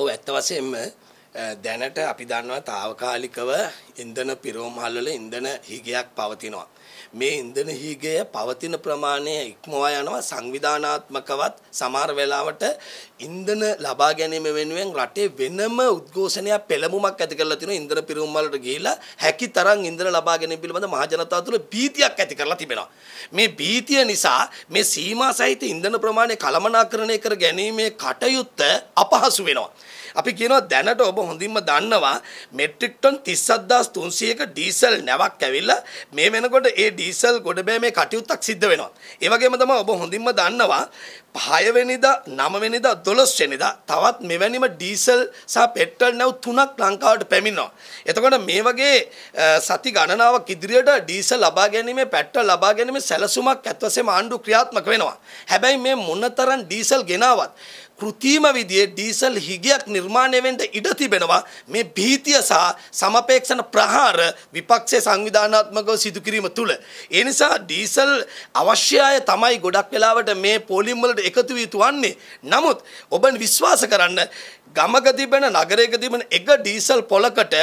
ඔව් ඇත්ත වශයෙන්ම දැනට අපි දන්නවා తాවකාලිකව ඉන්ධන පිරෝමහල් වල ඉන්ධන හිගයක් පවතිනවා. මේ ඉන්ධන හිගය පවතින ප්‍රමාණය ඉක්මවා යනවා සංවිධානාත්මකවත් සමහර වෙලාවට ඉන්ධන ලබා ගැනීම වෙනුවෙන් රටේ වෙනම උද්ඝෝෂණයක් පෙළඹුමක් ඇති කරලා තිනවා ඉන්ධන පිරෝමහල් වලට ගිහිලා හැකි තරම් ඉන්ධන ලබා ගැනීම පිළිබඳ මහ ජනතාව තුළ භීතියක් ඇති කරලා තිබෙනවා. මේ භීතිය නිසා මේ සීමා සහිත ඉන්ධන ප්‍රමාණය කළමනාකරණය කර ගැනීමේ කටයුත්ත අපහසු වෙනවා. අපි කියනවා දැනට ඔබ හොඳින්ම දන්නවා මෙට්‍රික් ටන් 37300ක ඩීසල් නැවක් ඇවිල්ලා මේ වෙනකොට ඒ ඩීසල් ගොඩබෑමේ කටයුත්තක් සිද්ධ වෙනවා. ඒ වගේම තමයි ඔබ හොඳින්ම දන්නවා 5 වෙනිදා 9 වෙනිදා 12 වෙනිදා තවත් මෙවැනිම ඩීසල් සහ පෙට්‍රල් නැව් තුනක් ලංකාවට පැමිණෙනවා. එතකොට මේ වගේ සති ගණනාවක් ඉදිරියට ඩීසල් ලබා ගැනීමේ පෙට්‍රල් ලබා ගැනීමේ සැලසුමක් ඇත්වසේම ආණ්ඩු ක්‍රියාත්මක වෙනවා. හැබැයි මේ මොනතරම් ඩීසල් ගෙනාවත් කෘතිම විදිහේ ඩීසල් හිගයක් නිර්මාණය වෙන්න ඉඩ තිබෙනවා මේ භීතිය සහ සමපේක්ෂණ ප්‍රහාර විපක්ෂයේ සංවිධානාත්මකව සිදු කිරීම තුළ. ඒ නිසා ඩීසල් අවශ්‍ය අය තමයි ගොඩක් වෙලාවට මේ පොලිම් වලට එකතු වී තුවන්නේ. නමුත් ඔබ විශ්වාස කරන්න ගමක තිබෙන නගරයක තිබෙන එක ඩීසල් පොලකට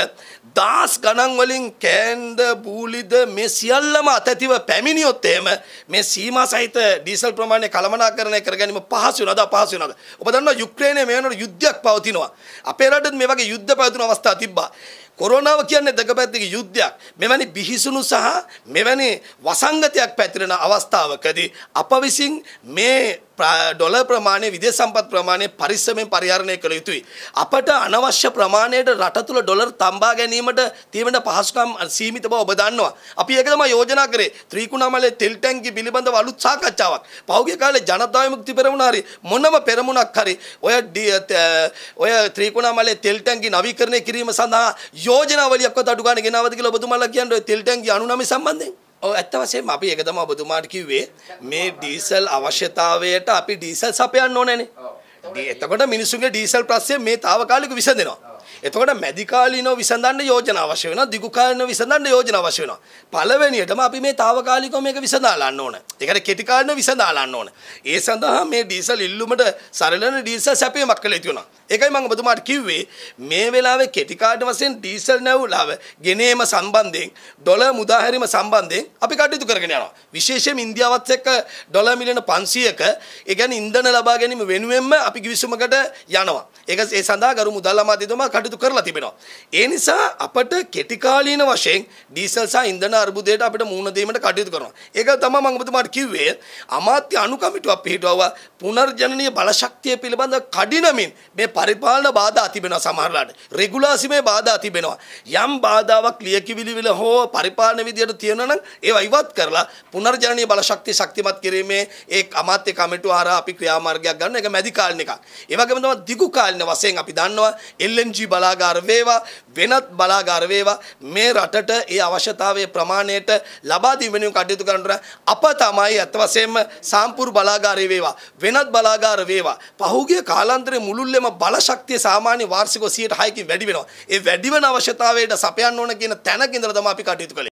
දාස් ගණන් වලින් කෑන්ද බූලිද මේ සියල්ලම අතැතිව පැමිණියොත් එහෙම මේ සීමා සහිත ඩීසල් ප්‍රමාණය කළමනාකරණය කර ගැනීම පහසු වෙනවද අපහසු වෙනවද ඔබ දන්නවා යුක්‍රේනයේ මේ වෙනකොට යුද්ධයක් පවතිනවා. අපේ රටෙත් මේ වගේ යුද්ධ පැවතුණු අවස්ථා තිබ්බා. කොරෝනාව කියන්නේ දෙකපැත්තක යුද්ධයක්. මෙවැනි බිහිසුණු සහ මෙවැනි වසංගතයක් පැතිරෙන අවස්ථාවකදී අප විසින් මේ ඩොලර් ප්‍රමාණය විදේශ සම්පත් ප්‍රමාණය පරිස්සමෙන් පරිහරණය කළ යුතුයි. අපට අනවශ්‍ය ප්‍රමාණයට රට තුළ ඩොලර් තම්බා ගැනීමට තියෙන පහසුකම් සීමිත බව ඔබ දන්නවා. අපි ඒක තමයි යෝජනා කරේ. ත්‍රිකුණාමලේ තෙල් ටැංකිය පිළිබඳව අලුත් සාකච්ඡාවක්. පහුගිය කාලේ ජනතා විමුක්ති පෙරමුණ හරි මොනම පෙරමුණක් හරි ඔය ඔය ත්‍රිකුණාමලේ තෙල් ටැංකිය නවීකරණය කිරීම සඳහා යෝජනාවලියක්වත් අඩු ගන්න ගෙනාවද කියලා ඔබතුමාලා කියන්නේ ඔය තෙල් ටැංකිය 99 සම්බන්ධයෙන් ඔව් ඇත්ත වශයෙන්ම අපි ඒක තමයි ඔබතුමාට කිව්වේ මේ ඩීසල් අවශ්‍යතාවයට අපි ඩීසල් සපයන්න ඕනනේ එතකොට මිනිස්සුන්ගේ ඩීසල් ප්‍රශ්නේ මේ తాවකාලික විසඳෙනවා එතකොට මැදි කාලීනව විසඳන්න යෝජනා අවශ්‍ය වෙනවා දිගු කාලීනව විසඳන්න යෝජනා අවශ්‍ය වෙනවා පළවෙනියටම අපි මේ తాවකාලිකව මේක විසඳාලන්න ඕන ඒකට කෙටි කාලීනව විසඳාලන්න ඕන ඒ සඳහා මේ ඩීසල් ඉල්ලුමට සරලන ඩීසල් සැපයීමක් කළ යුතු වෙනවා ඒකයි මම ඔබතුමාට කිව්වේ මේ වෙලාවේ කෙටි කාලීන වශයෙන් ඩීසල් නැවුලාව ගෙනීම සම්බන්ධයෙන් ඩොලර් මුදා හැරීම සම්බන්ධයෙන් අපි කටයුතු කරගෙන යනවා විශේෂයෙන් ඉන්දියාවත් එක්ක ඩොලර් මිලියන 500ක ඒ කියන්නේ ඉන්ධන ලබා ගැනීම වෙනුවෙන්ම අපි කිවිසුමකට යනවා ඒක ඒ සඳහා ගරු මුදල් අමාත්‍යතුමා කටයුතු කටයුතු කරලා තිබෙනවා. ඒ නිසා අපට කෙටි කාලීන වශයෙන් ඩීසල් සහ ඉන්ධන අර්බුදයට අපිට මුහුණ දීමට කටයුතු කරනවා. ඒක තමයි මම ඔබතුමාට කිව්වේ අමාත්‍ය අනුකමිටුවක් පිහිටවවා පුනර්ජනනීය බලශක්තිය පිළිබඳ කඩිනමින් මේ පරිපාලන බාධා තිබෙනවා සමහරලාට. රෙගුලාසිමේ බාධා තිබෙනවා. යම් බාධාවක් ලියකිවිලි විල හෝ පරිපාලන විදියට තියෙනවා නම් ඒවා ඉවත් කරලා පුනර්ජනනීය බලශක්තිය ශක්තිමත් කිරීමේ ඒ අමාත්‍ය කමිටුව හරහා අපි ක්‍රියාමාර්ගයක් ගන්න එක මැදි කාලින එකක්. ඒ වගේම තමයි දිගු කාලින වශයෙන් අපි දන්නවා LNG බලාගාර වේවා වෙනත් බලාගාර වේවා මේ රටට ඒ අවශ්‍යතාවයේ ප්‍රමාණයට ලබා දීමෙනු කටයුතු කරන්නට අප තමයි අත් වශයෙන්ම සාම්පූර් බලාගාරය වේවා වෙනත් බලාගාර වේවා පහුගිය කාලාන්තරයේ මුළුල්ලෙම බලශක්තිය සාමාන්‍ය වාර්ෂිකව 106කින් වැඩි වෙනවා ඒ වැඩි වෙන අවශ්‍යතාවයට සපයන්න ඕන කියන තැනක ඉඳලා තමයි අපි කටයුතු කළේ